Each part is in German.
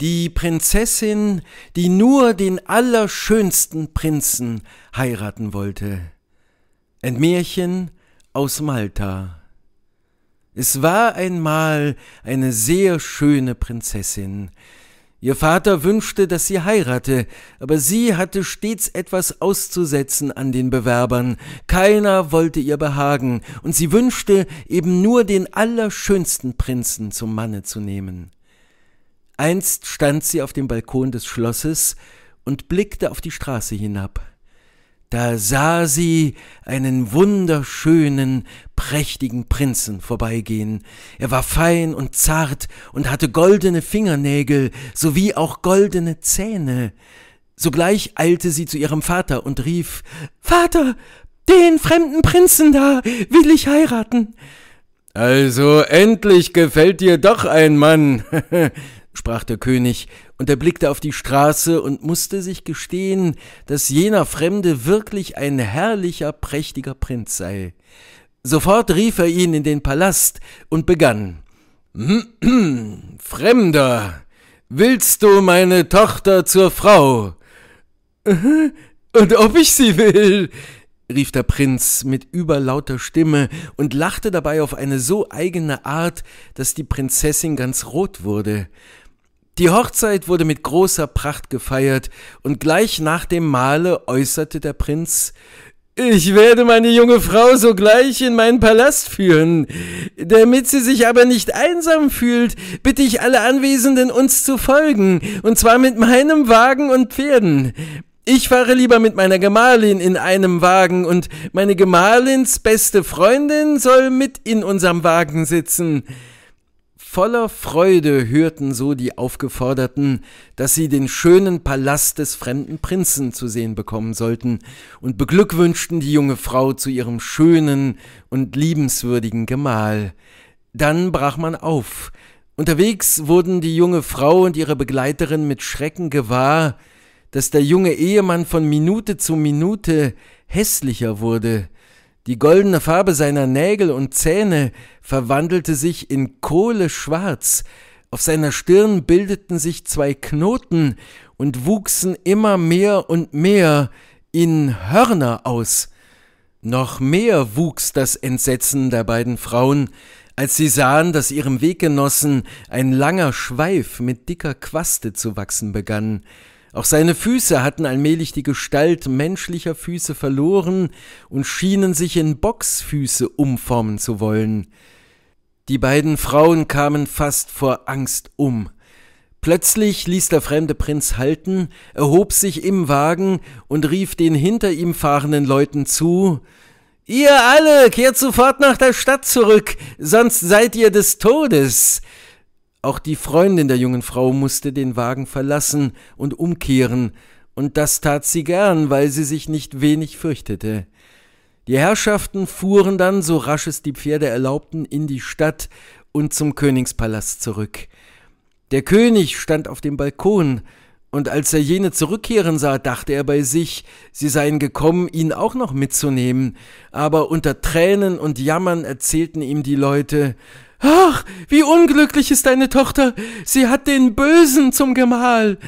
die Prinzessin, die nur den allerschönsten Prinzen heiraten wollte. Ein Märchen aus Malta. Es war einmal eine sehr schöne Prinzessin. Ihr Vater wünschte, dass sie heirate, aber sie hatte stets etwas auszusetzen an den Bewerbern. Keiner wollte ihr behagen, und sie wünschte, eben nur den allerschönsten Prinzen zum Manne zu nehmen. Einst stand sie auf dem Balkon des Schlosses und blickte auf die Straße hinab. Da sah sie einen wunderschönen, prächtigen Prinzen vorbeigehen. Er war fein und zart und hatte goldene Fingernägel sowie auch goldene Zähne. Sogleich eilte sie zu ihrem Vater und rief Vater, den fremden Prinzen da will ich heiraten. Also endlich gefällt dir doch ein Mann, sprach der König, und er blickte auf die Straße und musste sich gestehen, dass jener Fremde wirklich ein herrlicher, prächtiger Prinz sei. Sofort rief er ihn in den Palast und begann. Fremder, willst du meine Tochter zur Frau? Und ob ich sie will? rief der Prinz mit überlauter Stimme und lachte dabei auf eine so eigene Art, dass die Prinzessin ganz rot wurde. Die Hochzeit wurde mit großer Pracht gefeiert, und gleich nach dem Mahle äußerte der Prinz Ich werde meine junge Frau sogleich in meinen Palast führen. Damit sie sich aber nicht einsam fühlt, bitte ich alle Anwesenden, uns zu folgen, und zwar mit meinem Wagen und Pferden. Ich fahre lieber mit meiner Gemahlin in einem Wagen und meine Gemahlins beste Freundin soll mit in unserem Wagen sitzen. Voller Freude hörten so die Aufgeforderten, dass sie den schönen Palast des fremden Prinzen zu sehen bekommen sollten und beglückwünschten die junge Frau zu ihrem schönen und liebenswürdigen Gemahl. Dann brach man auf. Unterwegs wurden die junge Frau und ihre Begleiterin mit Schrecken gewahr, dass der junge Ehemann von Minute zu Minute hässlicher wurde, die goldene Farbe seiner Nägel und Zähne verwandelte sich in Kohleschwarz, auf seiner Stirn bildeten sich zwei Knoten und wuchsen immer mehr und mehr in Hörner aus. Noch mehr wuchs das Entsetzen der beiden Frauen, als sie sahen, dass ihrem Weggenossen ein langer Schweif mit dicker Quaste zu wachsen begann. Auch seine Füße hatten allmählich die Gestalt menschlicher Füße verloren und schienen sich in Boxfüße umformen zu wollen. Die beiden Frauen kamen fast vor Angst um. Plötzlich ließ der fremde Prinz halten, erhob sich im Wagen und rief den hinter ihm fahrenden Leuten zu Ihr alle kehrt sofort nach der Stadt zurück, sonst seid ihr des Todes. Auch die Freundin der jungen Frau musste den Wagen verlassen und umkehren, und das tat sie gern, weil sie sich nicht wenig fürchtete. Die Herrschaften fuhren dann, so rasch es die Pferde erlaubten, in die Stadt und zum Königspalast zurück. Der König stand auf dem Balkon, und als er jene zurückkehren sah, dachte er bei sich, sie seien gekommen, ihn auch noch mitzunehmen, aber unter Tränen und Jammern erzählten ihm die Leute Ach, wie unglücklich ist deine Tochter, sie hat den Bösen zum Gemahl.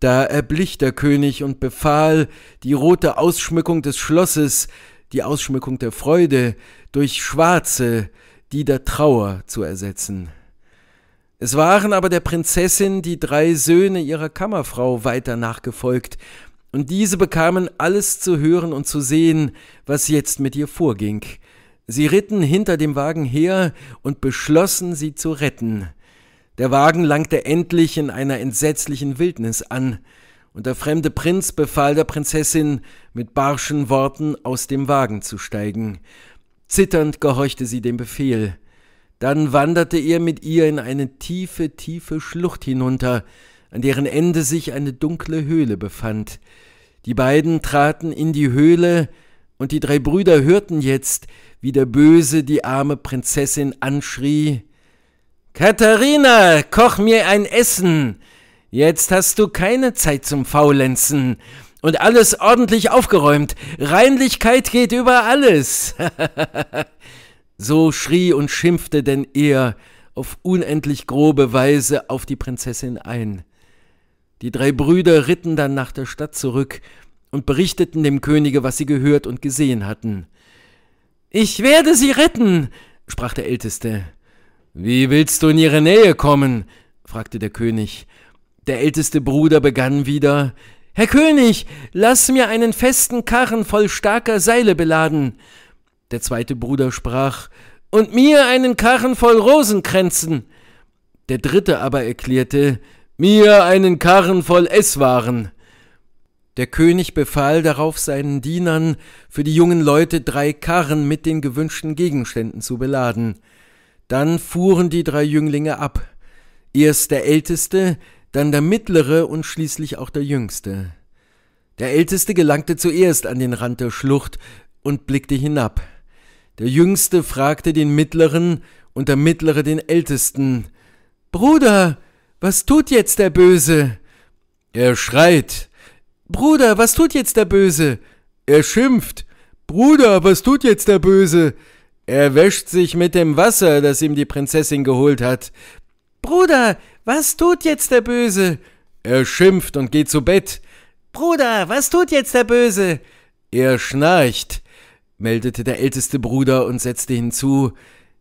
Da erblich der König und befahl, die rote Ausschmückung des Schlosses, die Ausschmückung der Freude, durch schwarze, die der Trauer zu ersetzen. Es waren aber der Prinzessin die drei Söhne ihrer Kammerfrau weiter nachgefolgt, und diese bekamen alles zu hören und zu sehen, was jetzt mit ihr vorging. Sie ritten hinter dem Wagen her und beschlossen, sie zu retten. Der Wagen langte endlich in einer entsetzlichen Wildnis an, und der fremde Prinz befahl der Prinzessin, mit barschen Worten aus dem Wagen zu steigen. Zitternd gehorchte sie dem Befehl. Dann wanderte er mit ihr in eine tiefe, tiefe Schlucht hinunter, an deren Ende sich eine dunkle Höhle befand. Die beiden traten in die Höhle, und die drei Brüder hörten jetzt, wie der Böse die arme Prinzessin anschrie Katharina, koch mir ein Essen. Jetzt hast du keine Zeit zum Faulenzen. Und alles ordentlich aufgeräumt. Reinlichkeit geht über alles. so schrie und schimpfte denn er auf unendlich grobe Weise auf die Prinzessin ein. Die drei Brüder ritten dann nach der Stadt zurück, und berichteten dem Könige, was sie gehört und gesehen hatten. Ich werde sie retten, sprach der Älteste. Wie willst du in ihre Nähe kommen? fragte der König. Der älteste Bruder begann wieder Herr König, lass mir einen festen Karren voll starker Seile beladen. Der zweite Bruder sprach Und mir einen Karren voll Rosenkränzen. Der dritte aber erklärte Mir einen Karren voll Esswaren. Der König befahl darauf seinen Dienern, für die jungen Leute drei Karren mit den gewünschten Gegenständen zu beladen. Dann fuhren die drei Jünglinge ab, erst der Älteste, dann der Mittlere und schließlich auch der Jüngste. Der Älteste gelangte zuerst an den Rand der Schlucht und blickte hinab. Der Jüngste fragte den Mittleren und der Mittlere den Ältesten, Bruder, was tut jetzt der Böse? Er schreit, Bruder, was tut jetzt der Böse? Er schimpft. Bruder, was tut jetzt der Böse? Er wäscht sich mit dem Wasser, das ihm die Prinzessin geholt hat. Bruder, was tut jetzt der Böse? Er schimpft und geht zu Bett. Bruder, was tut jetzt der Böse? Er schnarcht, meldete der älteste Bruder und setzte hinzu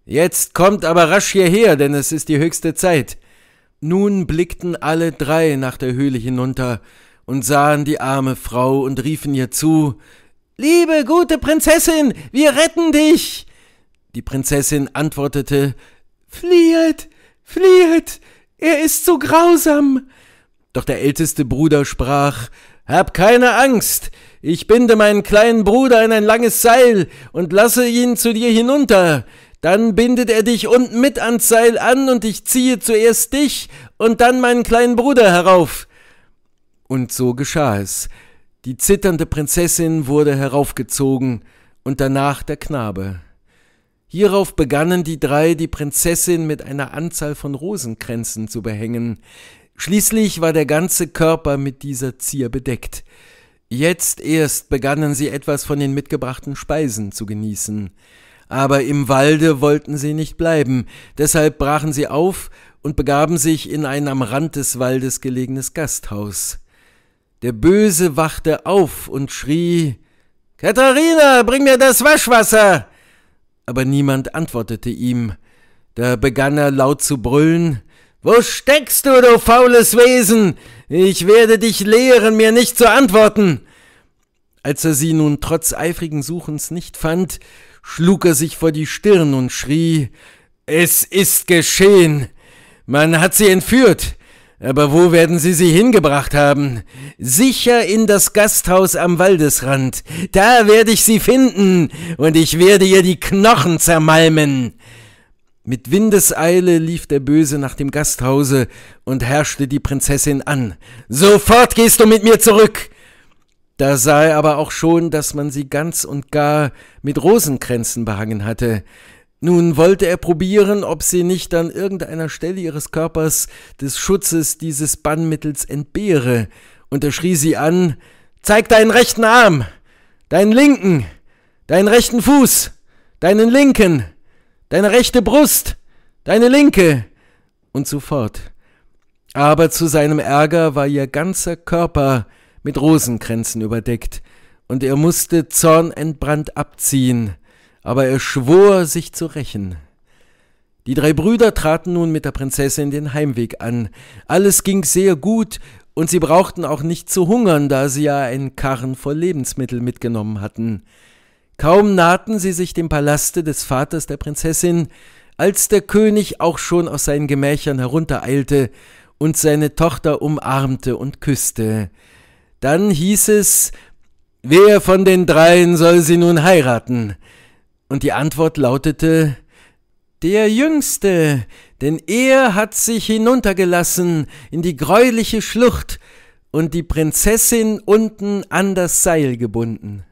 Jetzt kommt aber rasch hierher, denn es ist die höchste Zeit. Nun blickten alle drei nach der Höhle hinunter, und sahen die arme Frau und riefen ihr zu Liebe gute Prinzessin, wir retten dich. Die Prinzessin antwortete Fliehet, fliehet, er ist so grausam. Doch der älteste Bruder sprach Hab keine Angst, ich binde meinen kleinen Bruder in ein langes Seil und lasse ihn zu dir hinunter. Dann bindet er dich unten mit ans Seil an und ich ziehe zuerst dich und dann meinen kleinen Bruder herauf. Und so geschah es. Die zitternde Prinzessin wurde heraufgezogen und danach der Knabe. Hierauf begannen die drei, die Prinzessin mit einer Anzahl von Rosenkränzen zu behängen. Schließlich war der ganze Körper mit dieser Zier bedeckt. Jetzt erst begannen sie etwas von den mitgebrachten Speisen zu genießen. Aber im Walde wollten sie nicht bleiben, deshalb brachen sie auf und begaben sich in ein am Rand des Waldes gelegenes Gasthaus. Der Böse wachte auf und schrie Katharina, bring mir das Waschwasser. Aber niemand antwortete ihm. Da begann er laut zu brüllen Wo steckst du, du faules Wesen? Ich werde dich lehren, mir nicht zu antworten. Als er sie nun trotz eifrigen Suchens nicht fand, schlug er sich vor die Stirn und schrie Es ist geschehen. Man hat sie entführt. Aber wo werden Sie sie hingebracht haben? Sicher in das Gasthaus am Waldesrand. Da werde ich sie finden, und ich werde ihr die Knochen zermalmen. Mit Windeseile lief der Böse nach dem Gasthause und herrschte die Prinzessin an. Sofort gehst du mit mir zurück! Da sah er aber auch schon, dass man sie ganz und gar mit Rosenkränzen behangen hatte. Nun wollte er probieren, ob sie nicht an irgendeiner Stelle ihres Körpers des Schutzes dieses Bannmittels entbehre, und er schrie sie an Zeig deinen rechten Arm, deinen linken, deinen rechten Fuß, deinen linken, deine rechte Brust, deine linke, und so fort. Aber zu seinem Ärger war ihr ganzer Körper mit Rosenkränzen überdeckt, und er musste zornentbrannt abziehen, aber er schwor, sich zu rächen. Die drei Brüder traten nun mit der Prinzessin den Heimweg an. Alles ging sehr gut, und sie brauchten auch nicht zu hungern, da sie ja einen Karren voll Lebensmittel mitgenommen hatten. Kaum nahten sie sich dem Palaste des Vaters der Prinzessin, als der König auch schon aus seinen Gemächern heruntereilte und seine Tochter umarmte und küsste. Dann hieß es, wer von den dreien soll sie nun heiraten? Und die Antwort lautete, der Jüngste, denn er hat sich hinuntergelassen in die greuliche Schlucht und die Prinzessin unten an das Seil gebunden.